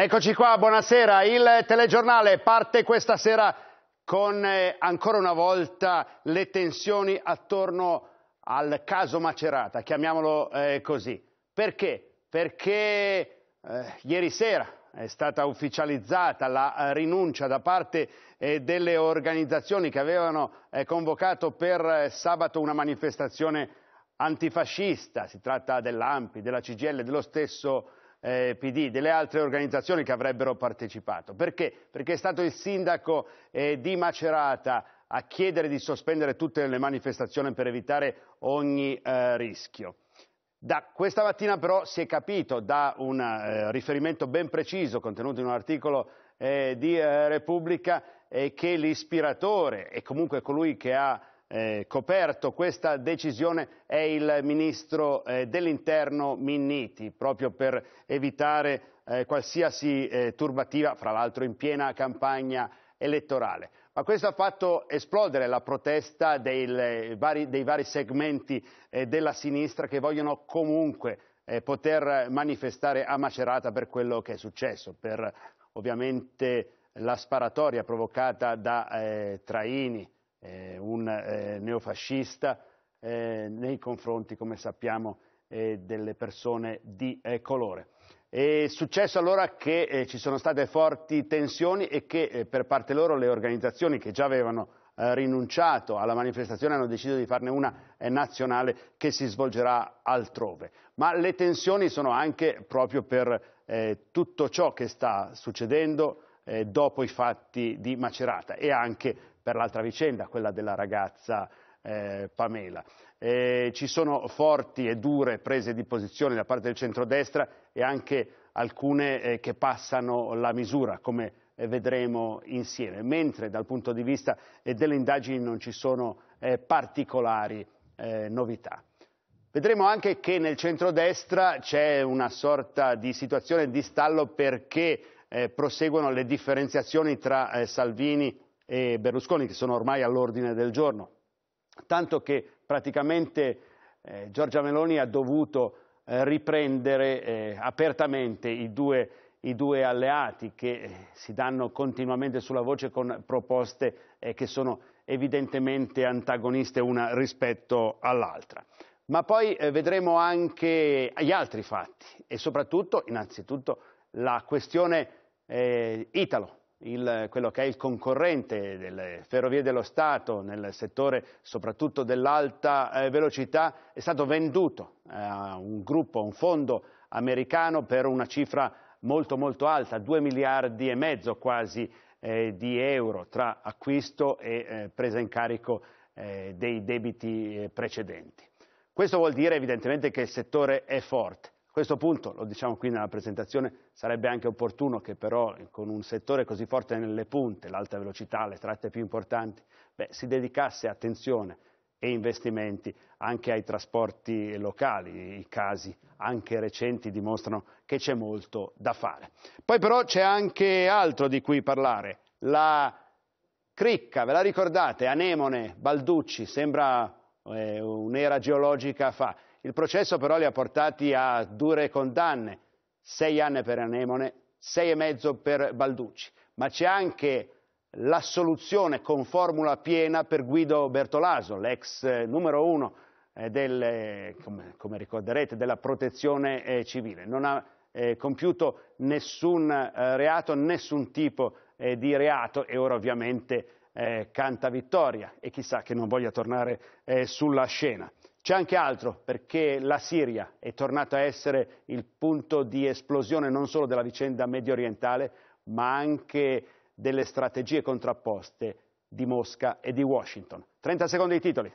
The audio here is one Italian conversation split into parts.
Eccoci qua, buonasera. Il telegiornale parte questa sera con eh, ancora una volta le tensioni attorno al caso Macerata, chiamiamolo eh, così. Perché? Perché eh, ieri sera è stata ufficializzata la eh, rinuncia da parte eh, delle organizzazioni che avevano eh, convocato per sabato una manifestazione antifascista. Si tratta dell'AMPI, della CGL, dello stesso eh, PD, delle altre organizzazioni che avrebbero partecipato. Perché? Perché è stato il sindaco eh, di Macerata a chiedere di sospendere tutte le manifestazioni per evitare ogni eh, rischio. Da questa mattina però si è capito da un eh, riferimento ben preciso contenuto in un articolo eh, di eh, Repubblica eh, che l'ispiratore e comunque colui che ha eh, coperto questa decisione è il ministro eh, dell'interno Minniti, proprio per evitare eh, qualsiasi eh, turbativa, fra l'altro in piena campagna elettorale. Ma questo ha fatto esplodere la protesta dei eh, vari, dei vari segmenti eh, della sinistra che vogliono comunque eh, poter manifestare a Macerata per quello che è successo, per ovviamente la sparatoria provocata da eh, Traini, eh, un eh, neofascista eh, nei confronti, come sappiamo, eh, delle persone di colore. È successo allora che eh, ci sono state forti tensioni e che eh, per parte loro le organizzazioni che già avevano rinunciato alla manifestazione hanno deciso di farne una nazionale che si svolgerà altrove. Ma le tensioni sono anche proprio per tutto ciò che sta succedendo dopo i fatti di Macerata e anche per l'altra vicenda, quella della ragazza eh, Pamela. Eh, ci sono forti e dure prese di posizione da parte del centrodestra e anche alcune eh, che passano la misura, come eh, vedremo insieme, mentre dal punto di vista eh, delle indagini non ci sono eh, particolari novità. Vedremo anche che nel centrodestra c'è una sorta di situazione di stallo perché proseguono le differenziazioni tra Salvini e Berlusconi che sono ormai all'ordine del giorno, tanto che praticamente eh, Giorgia Meloni ha dovuto eh, riprendere eh, apertamente i due, i due, alleati che eh, si danno continuamente sulla voce con proposte eh, che sono evidentemente antagoniste una rispetto all'altra. Ma poi eh, vedremo anche gli altri fatti e soprattutto, innanzitutto, la questione italo il, quello che è il concorrente delle ferrovie dello Stato nel settore soprattutto dell'alta eh, velocità è stato venduto eh, a un gruppo, a un fondo americano per una cifra molto molto alta, 2 miliardi e mezzo quasi eh, di euro tra acquisto e eh, presa in carico eh, dei debiti eh, precedenti. Questo vuol dire evidentemente che il settore è forte questo punto, lo diciamo qui nella presentazione, sarebbe anche opportuno che però con un settore così forte nelle punte, l'alta velocità, le tratte più importanti, beh, si dedicasse attenzione e investimenti anche ai trasporti locali, i casi anche recenti dimostrano che c'è molto da fare. Poi però c'è anche altro di cui parlare, la cricca, ve la ricordate, Anemone, Balducci, sembra eh, un'era geologica fa, il processo però li ha portati a dure condanne, sei anni per Anemone, sei e mezzo per Balducci, ma c'è anche l'assoluzione con formula piena per Guido Bertolaso, l'ex numero uno eh, del, eh, come, come, ricorderete, della protezione eh, civile. Non ha eh, compiuto nessun reato, nessun tipo di reato e ora ovviamente canta vittoria e chissà che non voglia tornare sulla scena. C'è anche altro, perché la Siria è tornata a essere il punto di esplosione non solo della vicenda medio orientale, ma anche delle strategie contrapposte di Mosca e di Washington. 30 secondi ai titoli.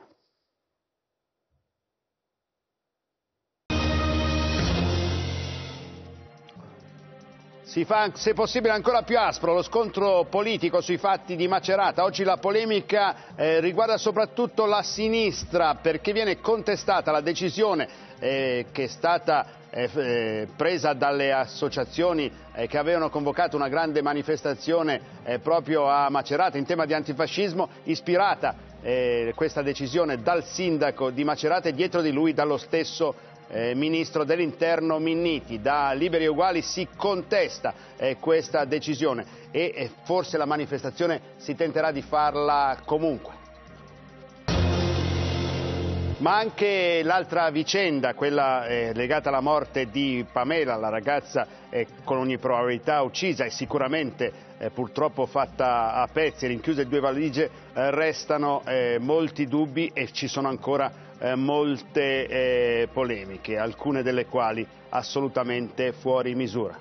Si fa, se possibile, ancora più aspro lo scontro politico sui fatti di Macerata. Oggi la polemica eh, riguarda soprattutto la sinistra perché viene contestata la decisione eh, che è stata eh, eh presa dalle associazioni eh, che avevano convocato una grande manifestazione eh, proprio a Macerata in tema di antifascismo, ispirata eh, questa decisione dal sindaco di Macerata e dietro di lui dallo stesso eh, ministro dell'interno Minniti. Da Liberi e Uguali si contesta eh, questa decisione e eh, forse la manifestazione si tenterà di farla comunque ma anche l'altra vicenda, quella eh, legata alla morte di Pamela, la ragazza eh, con ogni probabilità uccisa e sicuramente eh, purtroppo fatta a pezzi, rinchiuse due valigie, eh, restano eh, molti dubbi e ci sono ancora eh, molte polemiche, alcune delle quali assolutamente fuori misura.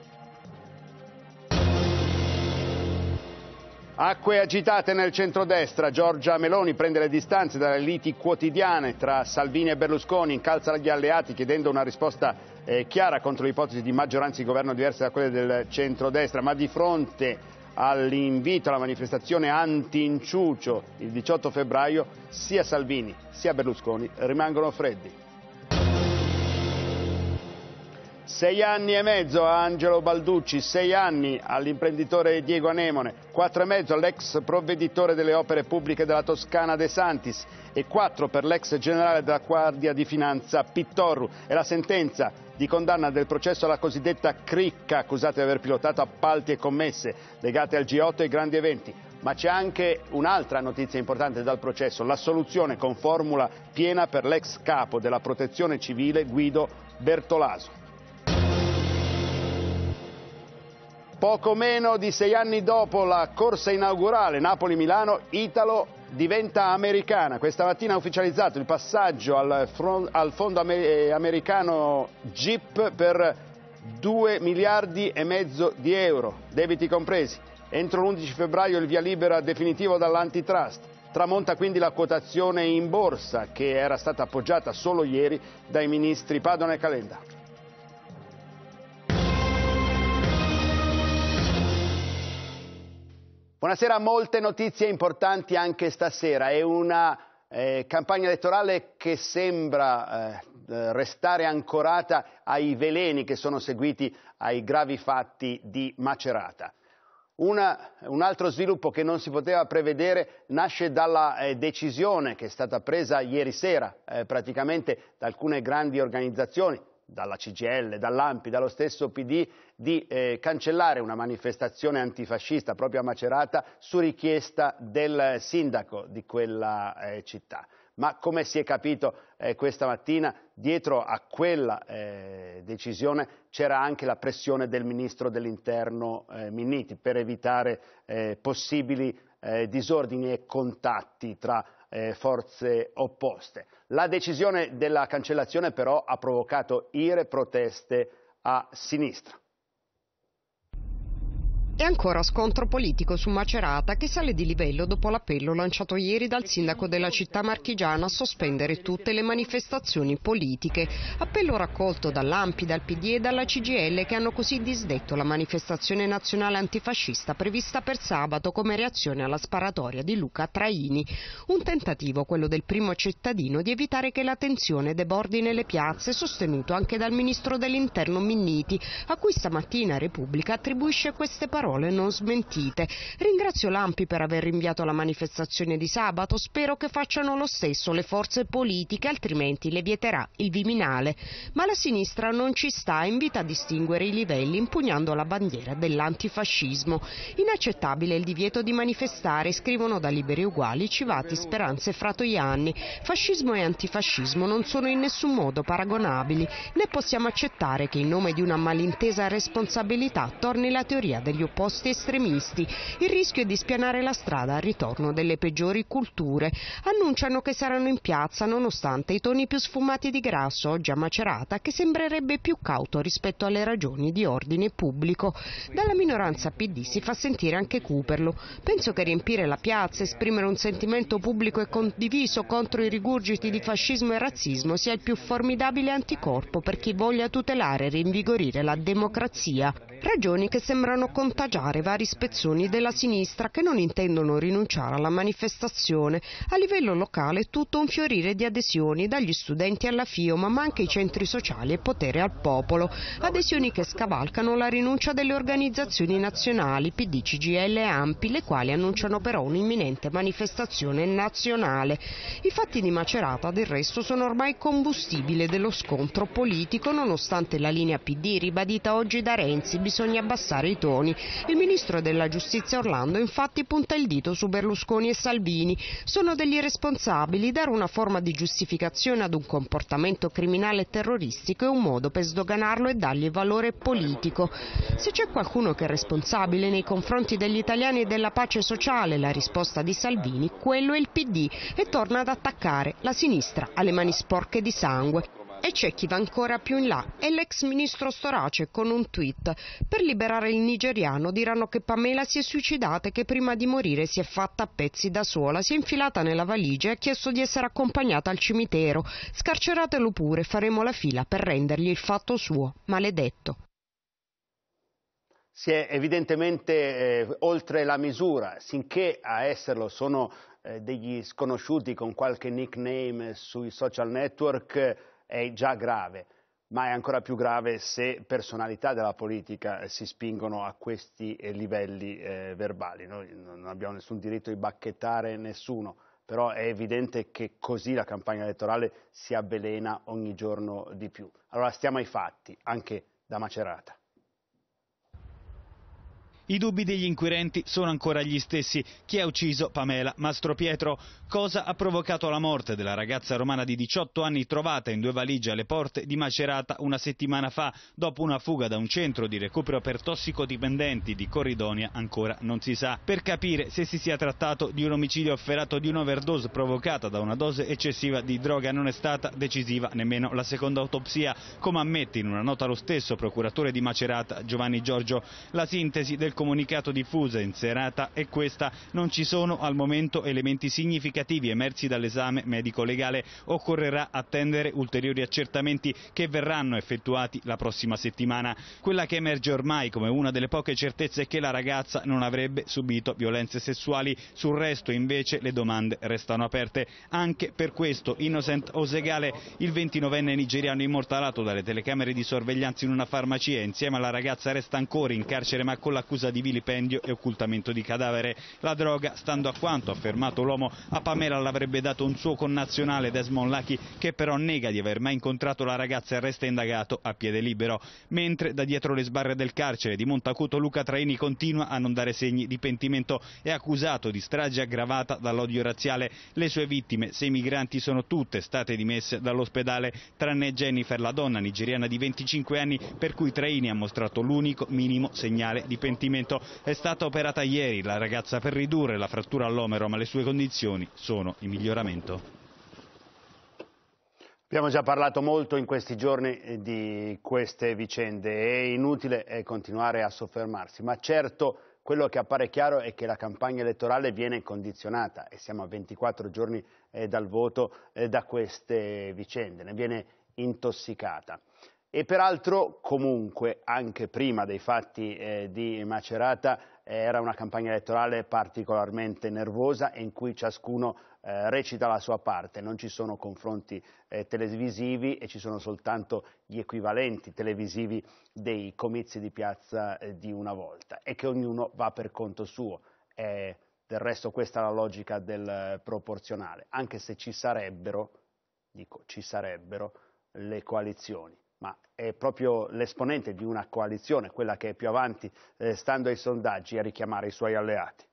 Acque agitate nel centrodestra, Giorgia Meloni prende le distanze dalle liti quotidiane tra Salvini e Berlusconi, incalza gli alleati chiedendo una risposta eh, chiara contro l'ipotesi di maggioranze di governo diverse da quelle del centrodestra, ma di fronte all'invito alla manifestazione anti-inciucio il 18 febbraio sia Salvini sia Berlusconi rimangono freddi. sei anni e mezzo a Angelo Balducci, sei anni all'imprenditore Diego Anemone, quattro e mezzo all'ex provveditore delle opere pubbliche della Toscana De Santis e quattro per l'ex generale della Guardia di Finanza Pittorru. È la sentenza di condanna del processo alla cosiddetta cricca, accusata di aver pilotato appalti e commesse legate al G8 e ai grandi eventi. Ma c'è anche un'altra notizia importante dal processo, l'assoluzione con formula piena per l'ex capo della protezione civile Guido Bertolaso. Poco meno di sei anni dopo la corsa inaugurale Napoli-Milano, Italo diventa americana. Questa mattina ha ufficializzato il passaggio al, front, al fondo amer eh, americano Jeep per 2 miliardi e mezzo di euro, debiti compresi. Entro l'11 febbraio il via libera definitivo dall'antitrust. Tramonta quindi la quotazione in borsa che era stata appoggiata solo ieri dai ministri Padona e Calenda. Buonasera, molte notizie importanti anche stasera. È una eh, campagna elettorale che sembra eh, restare ancorata ai veleni che sono seguiti ai gravi fatti di Macerata. Una, un altro sviluppo che non si poteva prevedere nasce dalla eh, decisione che è stata presa ieri sera eh, praticamente da alcune grandi organizzazioni, dalla CGL, dall'AMPI, dallo stesso PD di eh, cancellare una manifestazione antifascista proprio a Macerata su richiesta del sindaco di quella eh, città. Ma come si è capito eh, questa mattina, dietro a quella eh, decisione c'era anche la pressione del ministro dell'interno eh, Minniti per evitare eh, possibili disordini e contatti tra eh, forze opposte. La decisione della cancellazione però ha provocato ire proteste a sinistra. E ancora scontro politico su Macerata che sale di livello dopo l'appello lanciato ieri dal sindaco della città marchigiana a sospendere tutte le manifestazioni politiche. Appello raccolto dall'AMPI, dal PD e dalla CGL che hanno così disdetto la manifestazione nazionale antifascista prevista per sabato come reazione alla sparatoria di Luca Traini. Un tentativo, quello del primo cittadino, di evitare che la tensione debordi nelle piazze, sostenuto anche dal ministro dell'interno Minniti, a cui stamattina Repubblica attribuisce queste parole parole non smentite. Ringrazio Lampi per aver rinviato la manifestazione di sabato, spero che facciano lo stesso le forze politiche, altrimenti le vieterà il Viminale. Ma la sinistra non ci sta, invita a distinguere i livelli impugnando la bandiera dell'antifascismo. Inaccettabile il divieto di manifestare, scrivono da Liberi Uguali Civati, Speranze e Fratoianni. Fascismo e antifascismo non sono in nessun modo paragonabili, né possiamo accettare che in nome di una malintesa responsabilità torni la teoria degli operatori posti estremisti. Il rischio è di spianare la strada al ritorno delle peggiori culture. Annunciano che saranno in piazza nonostante i toni più sfumati di grasso, oggi a Macerata, che sembrerebbe più cauto rispetto alle ragioni di ordine pubblico. Dalla minoranza PD si fa sentire anche Cuperlo. Penso che riempire la piazza, esprimere un sentimento pubblico e condiviso contro i rigurgiti di fascismo e razzismo sia il più formidabile anticorpo per chi voglia tutelare e rinvigorire la democrazia. Ragioni che sembrano contagiose contagiare vari spezzoni della sinistra che non intendono rinunciare alla manifestazione. A livello locale tutto un fiorire di adesioni dagli studenti alla FIOMA ma anche i centri sociali e potere al popolo. Adesioni che scavalcano la rinuncia delle organizzazioni nazionali PD, CGL e AMPI le quali annunciano però un'imminente manifestazione nazionale. I fatti di Macerata del resto sono ormai combustibile dello scontro politico nonostante la linea PD ribadita oggi da Renzi bisogna abbassare i toni il ministro della giustizia Orlando infatti punta il dito su Berlusconi e Salvini. Sono degli irresponsabili, dare una forma di giustificazione ad un comportamento criminale e terroristico è un modo per sdoganarlo e dargli valore politico. Se c'è qualcuno che è responsabile nei confronti degli italiani e della pace sociale, la risposta di Salvini, quello è il PD e torna ad attaccare la sinistra alle mani sporche di sangue. E c'è chi va ancora più in là, è l'ex ministro Storace con un tweet. Per liberare il nigeriano diranno che Pamela si è suicidata e che prima di morire si è fatta a pezzi da sola, si è infilata nella valigia e ha chiesto di essere accompagnata al cimitero. Scarceratelo pure, faremo la fila per rendergli il fatto suo, maledetto si è evidentemente eh, oltre la misura, sinché a esserlo sono eh, degli sconosciuti con qualche nickname sui social network è già grave, ma è ancora più grave se personalità della politica eh, si spingono a questi eh, livelli eh, verbali. Noi non abbiamo nessun diritto di bacchettare nessuno, però è evidente che così la campagna elettorale si avvelena ogni giorno di più. Allora stiamo ai fatti, anche da Macerata. I dubbi degli inquirenti sono ancora gli stessi. Chi ha ucciso Pamela Mastropietro? Cosa ha provocato la morte della ragazza romana di 18 anni trovata in due valigie alle porte di Macerata una settimana fa, dopo una fuga da un centro di recupero per tossicodipendenti di Corridonia ancora non si sa. Per capire se si sia trattato di un omicidio efferato di un'overdose provocata da una dose eccessiva di droga non è stata decisiva nemmeno la seconda autopsia, come ammette in una nota lo stesso procuratore di Macerata Giovanni Giorgio. La sintesi del del comunicato diffuso in serata è questa non ci sono al momento elementi significativi emersi dall'esame medico-legale. Occorrerà attendere ulteriori accertamenti che verranno effettuati la prossima settimana. Quella che emerge ormai come una delle poche certezze è che la ragazza non avrebbe subito violenze sessuali. Sul resto invece le domande restano aperte. Anche per questo Innocent Osegale, il 29enne nigeriano immortalato dalle telecamere di sorveglianza in una farmacia insieme alla ragazza resta ancora in carcere ma con l'accusa accusa di vilipendio e occultamento di cadavere. La droga, stando a quanto affermato l'uomo, a Pamela l'avrebbe dato un suo connazionale Desmond Lucky, che però nega di aver mai incontrato la ragazza e resta indagato a piede libero. Mentre da dietro le sbarre del carcere di Montacuto Luca Traini continua a non dare segni di pentimento e accusato di strage aggravata dall'odio razziale. Le sue vittime, sei migranti, sono tutte state dimesse dall'ospedale, tranne Jennifer, la donna nigeriana di 25 anni, per cui Traini ha mostrato l'unico minimo segnale di pentimento procedimento è stata operata ieri la ragazza per ridurre la frattura all'omero, ma le sue condizioni sono in miglioramento. Abbiamo già parlato molto in questi giorni eh, di queste vicende, è inutile eh, continuare a soffermarsi, ma certo quello che appare chiaro è che la campagna elettorale viene condizionata e siamo a 24 giorni eh, dal voto da queste vicende, ne viene intossicata e peraltro comunque anche prima dei fatti eh, di Macerata eh, era una campagna elettorale particolarmente nervosa in cui ciascuno eh, recita la sua parte, non ci sono confronti eh, televisivi e ci sono soltanto gli equivalenti televisivi dei comizi di piazza eh, di una volta e che ognuno va per conto suo. del resto questa è la logica del eh, proporzionale, anche se ci sarebbero, dico ci sarebbero, le coalizioni ma è proprio l'esponente di una coalizione, quella che è più avanti, eh, stando ai sondaggi, a richiamare i suoi alleati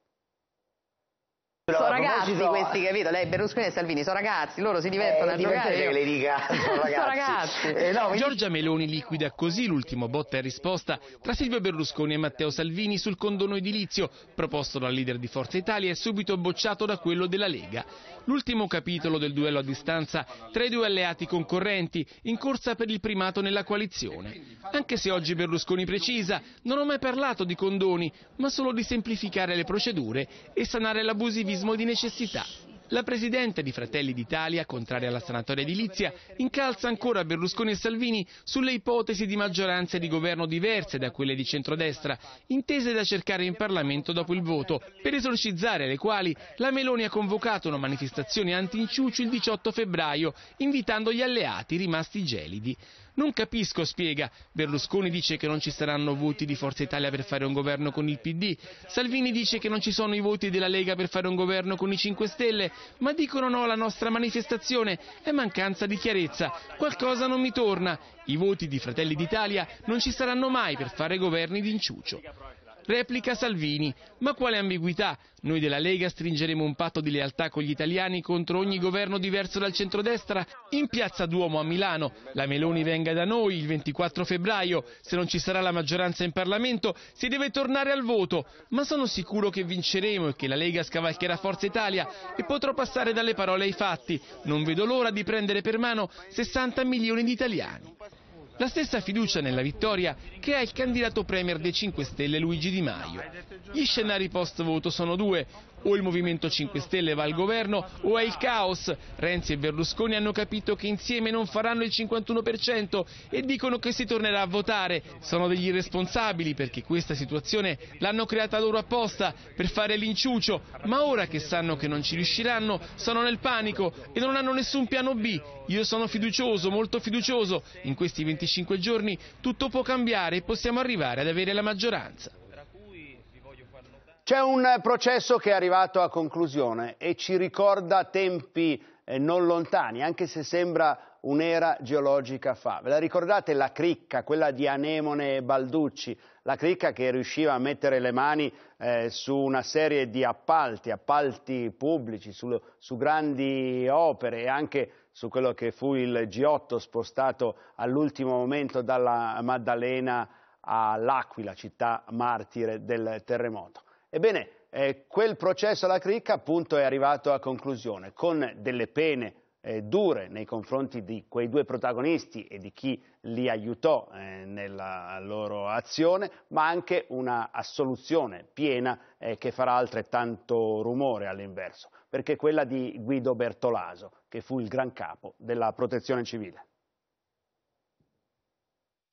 sono ragazzi proposito... questi, capito? Lei Berlusconi e Salvini sono ragazzi, loro si eh, divertono eh, a giocare. Io... che le dica sono ragazzi. sono ragazzi. Eh, no, Giorgia Meloni liquida così l'ultimo botta e risposta tra Silvio Berlusconi e Matteo Salvini sul condono edilizio proposto dal leader di Forza Italia e subito bocciato da quello della Lega. L'ultimo capitolo del duello a distanza tra i due alleati concorrenti in corsa per il primato nella coalizione. Anche se oggi Berlusconi precisa, non ho mai parlato di condoni, ma solo di semplificare le procedure e sanare l'abusivismo turismo di necessità. La presidente di Fratelli d'Italia, contraria alla sanatoria edilizia, incalza ancora Berlusconi e Salvini sulle ipotesi di maggioranze di governo diverse da quelle di centrodestra, intese da cercare in Parlamento dopo il voto, per esorcizzare le quali la Meloni ha convocato una manifestazione anti inciuccio il 18 febbraio, invitando gli alleati rimasti gelidi. Non capisco, spiega. Berlusconi dice che non ci saranno voti di Forza Italia per fare un governo con il PD. Salvini dice che non ci sono i voti della Lega per fare un governo con i 5 Stelle. Ma dicono no alla nostra manifestazione. È mancanza di chiarezza. Qualcosa non mi torna. I voti di Fratelli d'Italia non ci saranno mai per fare governi d'inciucio. Replica Salvini. Ma quale ambiguità? Noi della Lega stringeremo un patto di lealtà con gli italiani contro ogni governo diverso dal centrodestra in piazza Duomo a Milano. La Meloni venga da noi il 24 febbraio. Se non ci sarà la maggioranza in Parlamento si deve tornare al voto. Ma sono sicuro che vinceremo e che la Lega scavalcherà Forza Italia e potrò passare dalle parole ai fatti. Non vedo l'ora di prendere per mano 60 milioni di italiani la stessa fiducia nella vittoria che ha il candidato premier dei 5 Stelle Luigi Di Maio. Gli scenari post voto sono due, o il Movimento 5 Stelle va al governo o è il caos. Renzi e Berlusconi hanno capito che insieme non faranno il 51% e dicono che si tornerà a votare. Sono degli irresponsabili perché questa situazione l'hanno creata loro apposta per fare l'inciucio, ma ora che sanno che non ci riusciranno sono nel panico e non hanno nessun piano B. Io sono fiducioso, molto fiducioso. In questi 25 giorni tutto può cambiare e possiamo arrivare ad avere la maggioranza. C'è un processo che è arrivato a conclusione e ci ricorda tempi eh, non lontani, anche se sembra un'era geologica fa. Ve la ricordate la cricca, quella di Anemone e Balducci? La cricca che riusciva a mettere le mani eh, su una serie di appalti, appalti pubblici, su, su grandi opere e anche su quello che fu il G8 spostato all'ultimo momento dalla Maddalena all'Aquila, città martire del terremoto. Ebbene, eh, quel processo alla cricca appunto è arrivato a conclusione con delle pene eh, dure nei confronti di quei due protagonisti e di chi li aiutò eh, nella loro azione, ma anche una assoluzione piena eh, che farà altrettanto rumore all'inverso, perché quella di Guido Bertolaso, che fu il gran capo della protezione civile.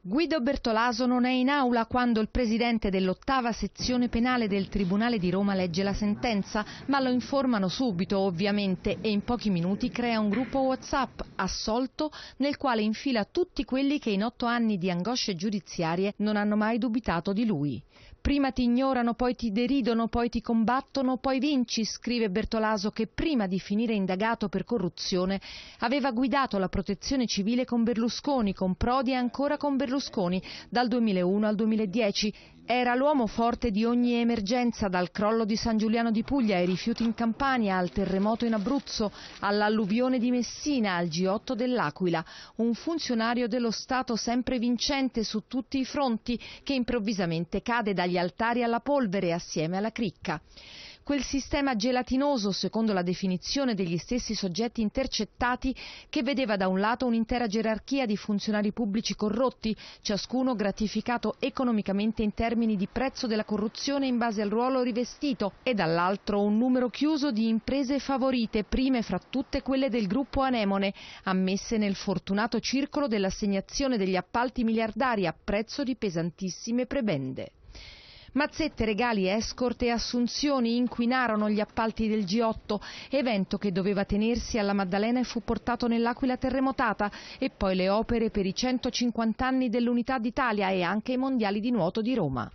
Guido Bertolaso non è in aula quando il presidente dell'ottava sezione penale del Tribunale di Roma legge la sentenza, ma lo informano subito ovviamente e in pochi minuti crea un gruppo Whatsapp assolto nel quale infila tutti quelli che in otto anni di angosce giudiziarie non hanno mai dubitato di lui. Prima ti ignorano, poi ti deridono, poi ti combattono, poi vinci, scrive Bertolaso che prima di finire indagato per corruzione aveva guidato la protezione civile con Berlusconi, con Prodi e ancora con Berlusconi dal 2001 al 2010 era l'uomo forte di ogni emergenza, dal crollo di San Giuliano di Puglia ai rifiuti in Campania, al terremoto in Abruzzo, all'alluvione di Messina, al G8 dell'Aquila. Un funzionario dello Stato sempre vincente su tutti i fronti che improvvisamente cade dagli altari alla polvere assieme alla cricca quel sistema gelatinoso, secondo la definizione degli stessi soggetti intercettati, che vedeva da un lato un'intera gerarchia di funzionari pubblici corrotti, ciascuno gratificato economicamente in termini di prezzo della corruzione in base al ruolo rivestito, e dall'altro un numero chiuso di imprese favorite, prime fra tutte quelle del gruppo Anemone, ammesse nel fortunato circolo dell'assegnazione degli appalti miliardari a prezzo di pesantissime prebende. Mazzette, regali, escort e assunzioni inquinarono gli appalti del G8, evento che doveva tenersi alla Maddalena e fu portato nell'Aquila terremotata e poi le opere per i 150 anni dell'Unità d'Italia e anche i mondiali di nuoto di Roma.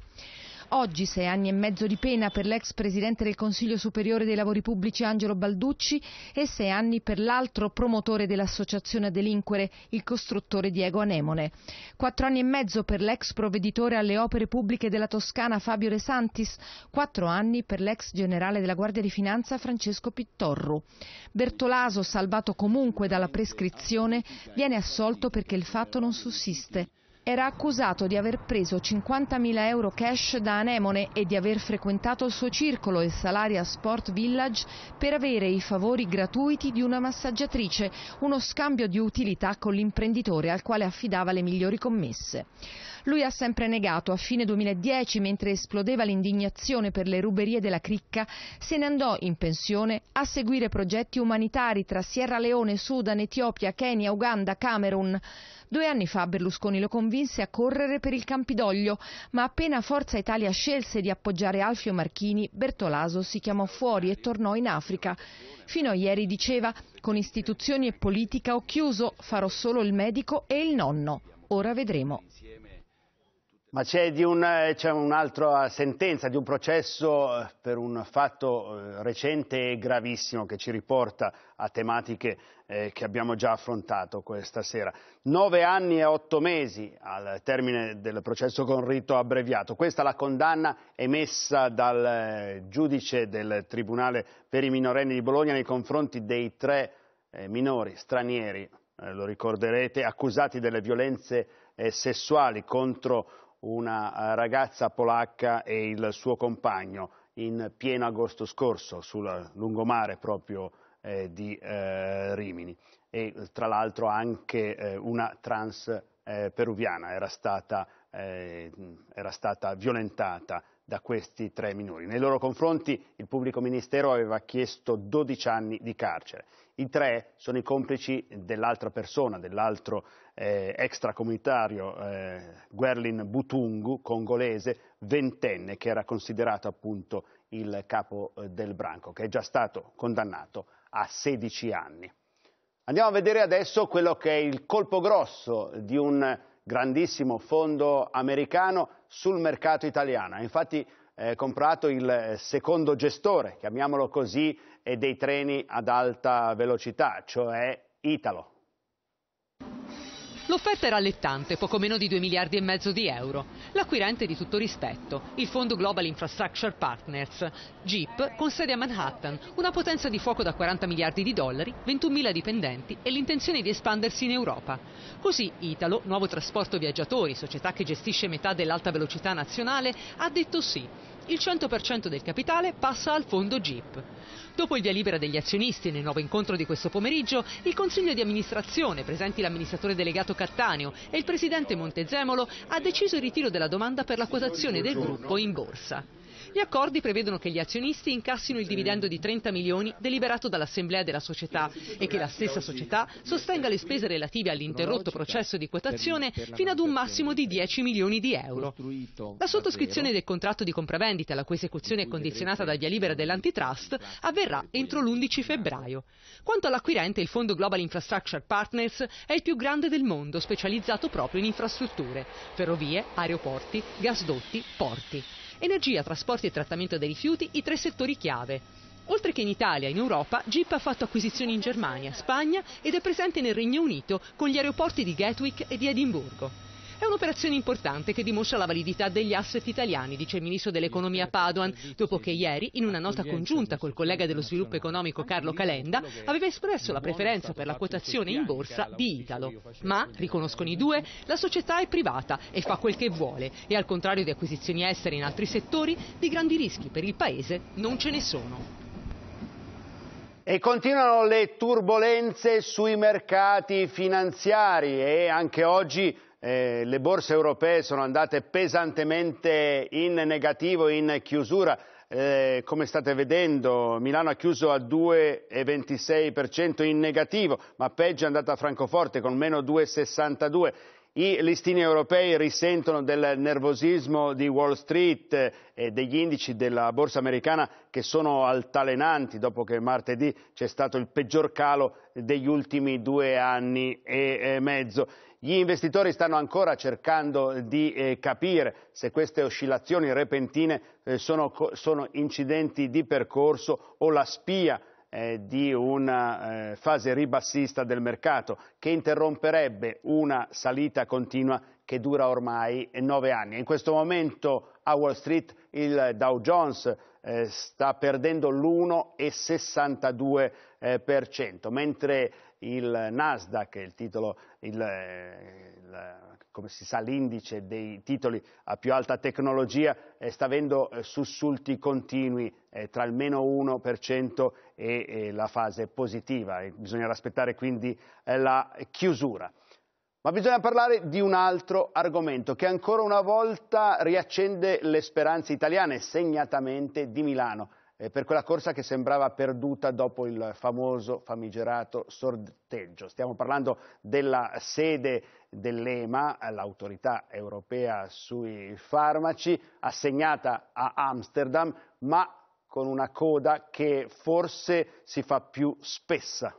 Oggi sei anni e mezzo di pena per l'ex presidente del Consiglio Superiore dei Lavori Pubblici Angelo Balducci e sei anni per l'altro promotore dell'associazione a delinquere, il costruttore Diego Anemone. Quattro anni e mezzo per l'ex provveditore alle opere pubbliche della Toscana Fabio De Santis, quattro anni per l'ex generale della Guardia di Finanza Francesco Pittorru. Bertolaso, salvato comunque dalla prescrizione, viene assolto perché il fatto non sussiste era accusato di aver preso 50.000 euro cash da Anemone e di aver frequentato il suo circolo, il Salaria Sport Village, per avere i favori gratuiti di una massaggiatrice, uno scambio di utilità con l'imprenditore al quale affidava le migliori commesse. Lui ha sempre negato. A fine 2010, mentre esplodeva l'indignazione per le ruberie della cricca, se ne andò in pensione a seguire progetti umanitari tra Sierra Leone, Sudan, Etiopia, Kenya, Uganda, Camerun. Due anni fa Berlusconi lo convinse a correre per il Campidoglio, ma appena Forza Italia scelse di appoggiare Alfio Marchini, Bertolaso si chiamò fuori e tornò in Africa. Fino a ieri diceva, con istituzioni e politica ho chiuso, farò solo il medico e il nonno. Ora vedremo. Ma c'è, un, eh, un'altra sentenza di un processo eh, per un fatto eh, recente e gravissimo che ci riporta a tematiche che abbiamo già affrontato questa sera. Nove anni e otto mesi al termine del processo con rito abbreviato. Questa è la condanna emessa dal giudice del Tribunale per i minorenni di Bologna nei confronti dei tre minori stranieri, lo ricorderete, accusati delle violenze sessuali contro una eh, ragazza polacca e il suo compagno in pieno agosto scorso sul lungomare proprio eh, di eh, Rimini e tra l'altro anche eh, una trans eh, peruviana era stata, eh, era stata violentata da questi tre minori. Nei loro confronti il pubblico ministero aveva chiesto 12 anni di carcere i tre sono i complici dell'altra persona, dell'altro eh, extracomunitario eh, Guerlin Butungu, congolese, ventenne, che era considerato appunto il capo eh, del branco, che è già stato condannato a 16 anni. Andiamo a vedere adesso quello che è il colpo grosso di un grandissimo fondo americano sul mercato italiano. Infatti eh, comprato il secondo gestore, chiamiamolo così, e dei treni ad alta velocità, cioè Italo. L'offerta era allettante, poco meno di 2 miliardi e mezzo di euro. L'acquirente di tutto rispetto, il fondo Global Infrastructure Partners, Jeep, con sede a Manhattan, una potenza di fuoco da 40 miliardi di dollari, 21 mila dipendenti e l'intenzione di espandersi in Europa. Così Italo, nuovo trasporto viaggiatori, società che gestisce metà dell'alta velocità nazionale, ha detto sì il 100% del capitale passa al fondo GIP. Dopo il via libera degli azionisti nel nuovo incontro di questo pomeriggio, il Consiglio di amministrazione, presenti l'amministratore delegato Cattaneo e il presidente Montezemolo, ha deciso il ritiro della domanda per la quotazione del gruppo in borsa. Gli accordi prevedono che gli azionisti incassino il dividendo di 30 milioni deliberato dall'assemblea della società e che la stessa società sostenga le spese relative all'interrotto processo di quotazione fino ad un massimo di 10 milioni di euro. La sottoscrizione del contratto di compravendita, la cui esecuzione è condizionata dal via libera dell'antitrust, avverrà entro l'11 febbraio. Quanto all'acquirente, il fondo Global Infrastructure Partners è il più grande del mondo, specializzato proprio in infrastrutture, ferrovie, aeroporti, gasdotti, porti. Energia, trasporti e trattamento dei rifiuti, i tre settori chiave. Oltre che in Italia e in Europa, Jeep ha fatto acquisizioni in Germania, Spagna ed è presente nel Regno Unito con gli aeroporti di Gatwick e di Edimburgo. È un'operazione importante che dimostra la validità degli asset italiani, dice il ministro dell'economia Padoan, dopo che ieri, in una nota congiunta col collega dello sviluppo economico Carlo Calenda, aveva espresso la preferenza per la quotazione in borsa di Italo. Ma, riconoscono i due, la società è privata e fa quel che vuole e al contrario di acquisizioni estere in altri settori, di grandi rischi per il Paese non ce ne sono. E continuano le turbulenze sui mercati finanziari e anche oggi eh, le borse europee sono andate pesantemente in negativo, in chiusura. Eh, come state vedendo, Milano ha chiuso a 2,26% in negativo, ma peggio è andata a Francoforte con meno 2,62%. I listini europei risentono del nervosismo di Wall Street eh, e degli indici della borsa americana che sono altalenanti dopo che martedì c'è stato il peggior calo degli ultimi due anni e mezzo. Gli investitori stanno ancora cercando di eh, capire se queste oscillazioni repentine eh, sono, sono, incidenti di percorso o la spia eh, di una eh, fase ribassista del mercato che interromperebbe una salita continua che dura ormai nove anni. In questo momento a Wall Street il Dow Jones eh, sta perdendo l'1,62%, mentre il Nasdaq, il titolo, il, il, come si sa l'indice dei titoli a più alta tecnologia, eh, sta avendo eh, sussulti continui eh, tra il meno 1% e, e eh, la fase positiva. E bisognerà aspettare quindi eh, la chiusura. Ma bisogna parlare di un altro argomento che ancora una volta riaccende le speranze italiane, segnatamente di Milano eh, per quella corsa che sembrava perduta dopo il famoso famigerato sorteggio. Stiamo parlando della sede dell'EMA, l'autorità europea sui farmaci, assegnata a Amsterdam, ma con una coda che forse si fa più spessa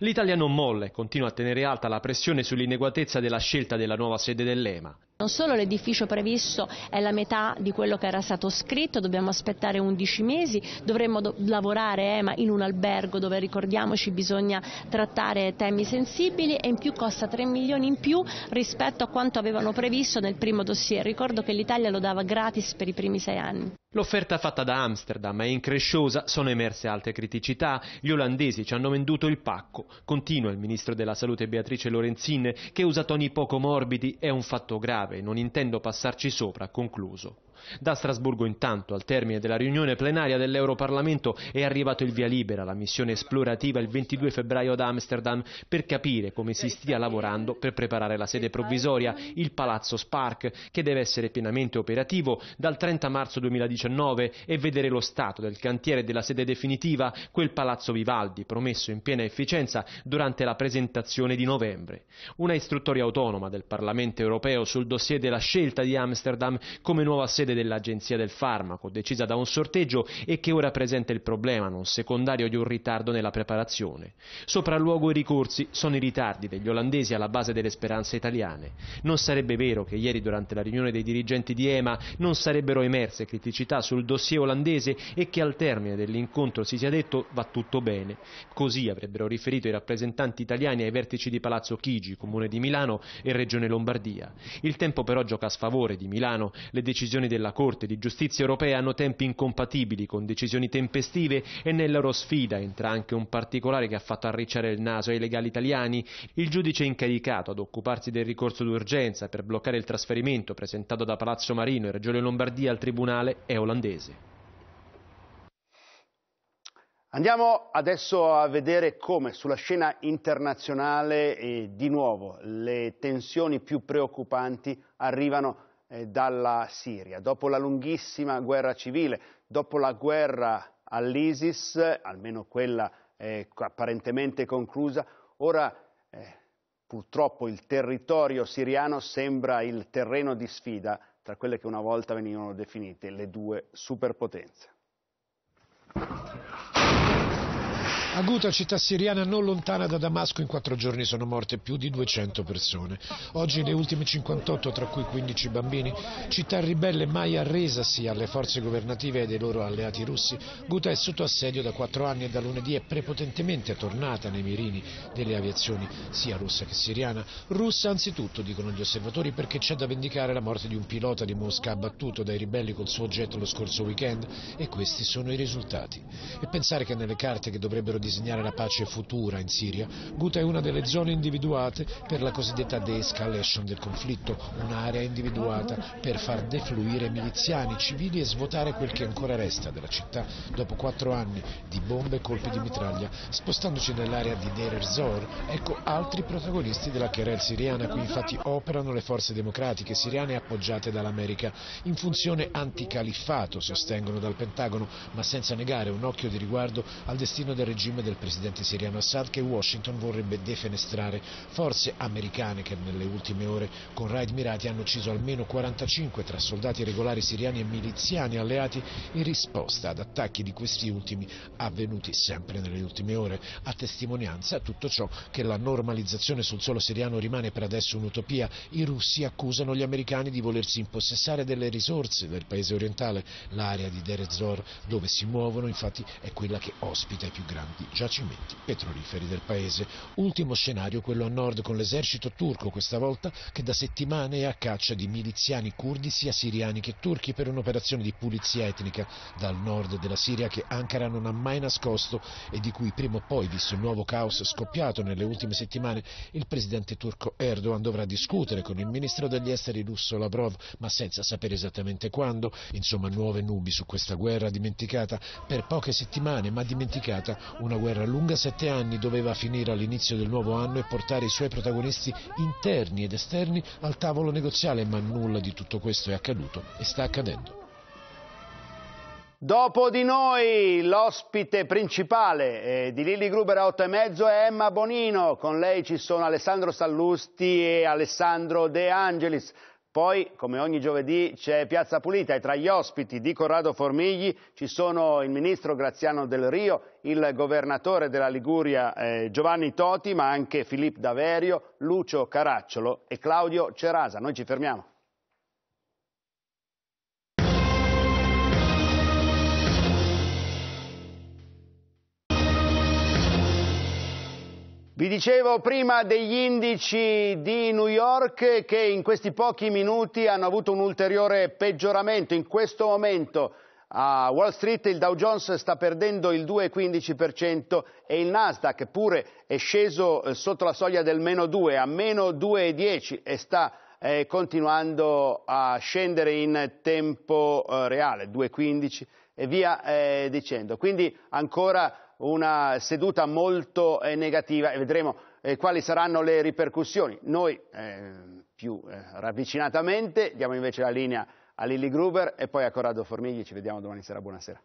L'Italia non molle, continua a tenere alta la pressione sull'ineguatezza della scelta della nuova sede dell'EMA. Non solo l'edificio previsto è la metà di quello che era stato scritto, dobbiamo aspettare 11 mesi, dovremmo do lavorare EMA eh, in un albergo dove ricordiamoci bisogna trattare temi sensibili e in più costa 3 milioni in più rispetto a quanto avevano previsto nel primo dossier. Ricordo che l'Italia lo dava gratis per i primi sei anni. L'offerta fatta da Amsterdam è incresciosa, sono emerse altre criticità, gli olandesi ci hanno venduto il pacco. Continua il ministro della salute Beatrice Lorenzin che usa toni poco morbidi, è un fatto grave grave, non intendo passarci sopra, concluso. Da Strasburgo intanto, al termine della riunione plenaria dell'Europarlamento, è arrivato il via libera alla missione esplorativa il 22 febbraio ad Amsterdam per capire come si stia lavorando per preparare la sede provvisoria, il Palazzo Spark, che deve essere pienamente operativo dal 30 marzo 2019 e vedere lo stato del cantiere della sede definitiva, quel Palazzo Vivaldi, promesso in piena efficienza durante la presentazione di novembre. Una istruttoria autonoma del Parlamento europeo sul dossier secondo sede la scelta di Amsterdam come nuova sede dell'Agenzia del Farmaco, decisa da un sorteggio e che ora presenta il problema, non secondario di un ritardo nella preparazione. Sopralluogo i ricorsi sono i ritardi degli olandesi alla base delle speranze italiane. Non sarebbe vero che ieri durante la riunione dei dirigenti di EMA non sarebbero emerse criticità sul dossier olandese e che al termine dell'incontro si sia detto va tutto bene. Così avrebbero riferito i rappresentanti italiani ai vertici di Palazzo Chigi, Comune di Milano e Regione Lombardia. Il tempo però gioca a sfavore di Milano. Le decisioni della Corte di Giustizia europea hanno tempi incompatibili con decisioni tempestive e nell'Eurosfida entra anche un particolare che ha fatto arricciare il naso ai legali italiani. Il giudice incaricato ad occuparsi del ricorso d'urgenza per bloccare il trasferimento presentato da Palazzo Marino e Regione Lombardia al Tribunale è olandese. Andiamo adesso a vedere come sulla scena internazionale eh, di nuovo le tensioni più preoccupanti arrivano eh, dalla Siria. Dopo la lunghissima guerra civile, dopo la guerra all'ISIS, almeno quella eh, apparentemente conclusa, ora eh, purtroppo il territorio siriano sembra il terreno di sfida tra quelle che una volta venivano definite le due superpotenze. A Ghouta, città siriana non lontana da Damasco, in quattro giorni sono morte più di 200 persone. Oggi le ultime 58, tra cui 15 bambini, città ribelle mai arresasi alle forze governative e dei loro alleati russi, Ghouta è sotto assedio da quattro anni e da lunedì è prepotentemente tornata nei mirini delle aviazioni sia russa che siriana. Russa anzitutto, dicono gli osservatori, perché c'è da vendicare la morte di un pilota di Mosca abbattuto dai ribelli col suo jet lo scorso weekend e questi sono i risultati. E pensare che nelle carte che dovrebbero disegnare la pace futura in Siria, Ghouta è una delle zone individuate per la cosiddetta de-escalation del conflitto, un'area individuata per far defluire miliziani civili e svuotare quel che ancora resta della città dopo quattro anni di bombe e colpi di mitraglia. Spostandoci nell'area di Deir ez-Zor, ecco altri protagonisti della querel siriana, qui infatti operano le forze democratiche siriane appoggiate dall'America in funzione anticaliffato, sostengono dal Pentagono, ma senza negare un occhio di riguardo al destino del regime regime del presidente siriano Assad che Washington vorrebbe defenestrare. Forze americane che nelle ultime ore con raid mirati hanno ucciso almeno 45 tra soldati regolari siriani e miliziani alleati in risposta ad attacchi di questi ultimi avvenuti sempre nelle ultime ore. A testimonianza tutto ciò che la normalizzazione sul suolo siriano rimane per adesso un'utopia. I russi accusano gli americani di volersi impossessare delle risorse del paese orientale. L'area di Derezor dove si muovono infatti è quella che ospita i più grandi giacimenti petroliferi del paese. Ultimo scenario quello a nord con l'esercito turco questa volta che da settimane è a caccia di miliziani curdi sia siriani che turchi per un'operazione di pulizia etnica dal nord della Siria che Ankara non ha mai nascosto e di cui prima o poi, visto il nuovo caos scoppiato nelle ultime settimane, il presidente turco Erdogan dovrà discutere con il ministro degli esteri russo Lavrov, ma senza sapere esattamente quando. Insomma, nuove nubi su questa guerra dimenticata per poche settimane, ma dimenticata una guerra lunga sette anni doveva finire all'inizio del nuovo anno e portare i suoi protagonisti interni ed esterni al tavolo negoziale, ma nulla di tutto questo è accaduto e sta accadendo. Dopo di noi l'ospite principale eh, di Lili Gruber a 8 e mezzo è Emma Bonino, con lei ci sono Alessandro Sallusti e Alessandro De Angelis. Poi, come ogni giovedì, c'è Piazza Pulita e tra gli ospiti di Corrado Formigli ci sono il ministro Graziano Del Rio, il governatore della Liguria eh, Giovanni Toti, ma anche Filippo Daverio, Lucio Caracciolo e Claudio Cerasa. Noi ci fermiamo. Vi dicevo prima degli indici di New York che in questi pochi minuti hanno avuto un ulteriore peggioramento. In questo momento a Wall Street il Dow Jones sta perdendo il 2,15% e il Nasdaq pure è sceso eh, sotto la soglia del meno 2 a meno 2,10 e sta eh, continuando a scendere in tempo eh, reale, 2,15 e via eh, dicendo. Quindi ancora una seduta molto eh, negativa e vedremo eh, quali saranno le ripercussioni. Noi eh, più eh, ravvicinatamente diamo invece la linea a Lilli Gruber e poi a Corrado Formigli. Ci vediamo domani sera. Buonasera.